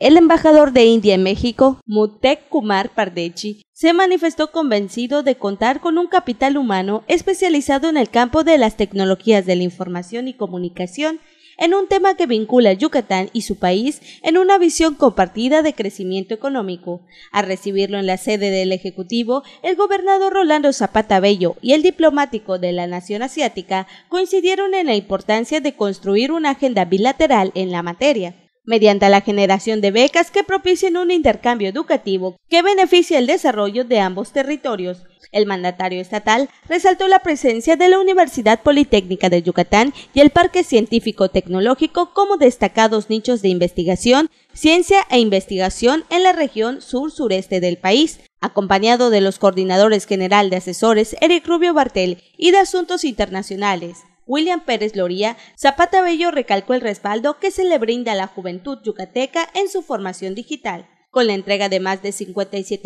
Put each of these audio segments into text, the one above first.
El embajador de India en México, Mutek Kumar Pardechi, se manifestó convencido de contar con un capital humano especializado en el campo de las tecnologías de la información y comunicación, en un tema que vincula a Yucatán y su país en una visión compartida de crecimiento económico. Al recibirlo en la sede del Ejecutivo, el gobernador Rolando Zapata Bello y el diplomático de la Nación Asiática coincidieron en la importancia de construir una agenda bilateral en la materia mediante la generación de becas que propicien un intercambio educativo que beneficie el desarrollo de ambos territorios. El mandatario estatal resaltó la presencia de la Universidad Politécnica de Yucatán y el Parque Científico Tecnológico como destacados nichos de investigación, ciencia e investigación en la región sur-sureste del país, acompañado de los coordinadores general de asesores Eric Rubio Bartel y de Asuntos Internacionales. William Pérez Loría, Zapata Bello recalcó el respaldo que se le brinda a la juventud yucateca en su formación digital con la entrega de más de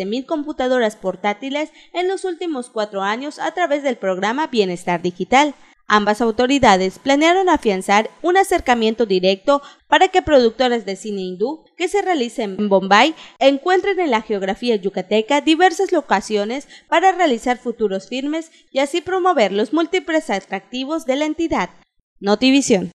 mil computadoras portátiles en los últimos cuatro años a través del programa Bienestar Digital. Ambas autoridades planearon afianzar un acercamiento directo para que productores de cine hindú que se realicen en Bombay encuentren en la geografía yucateca diversas locaciones para realizar futuros filmes y así promover los múltiples atractivos de la entidad. Notivision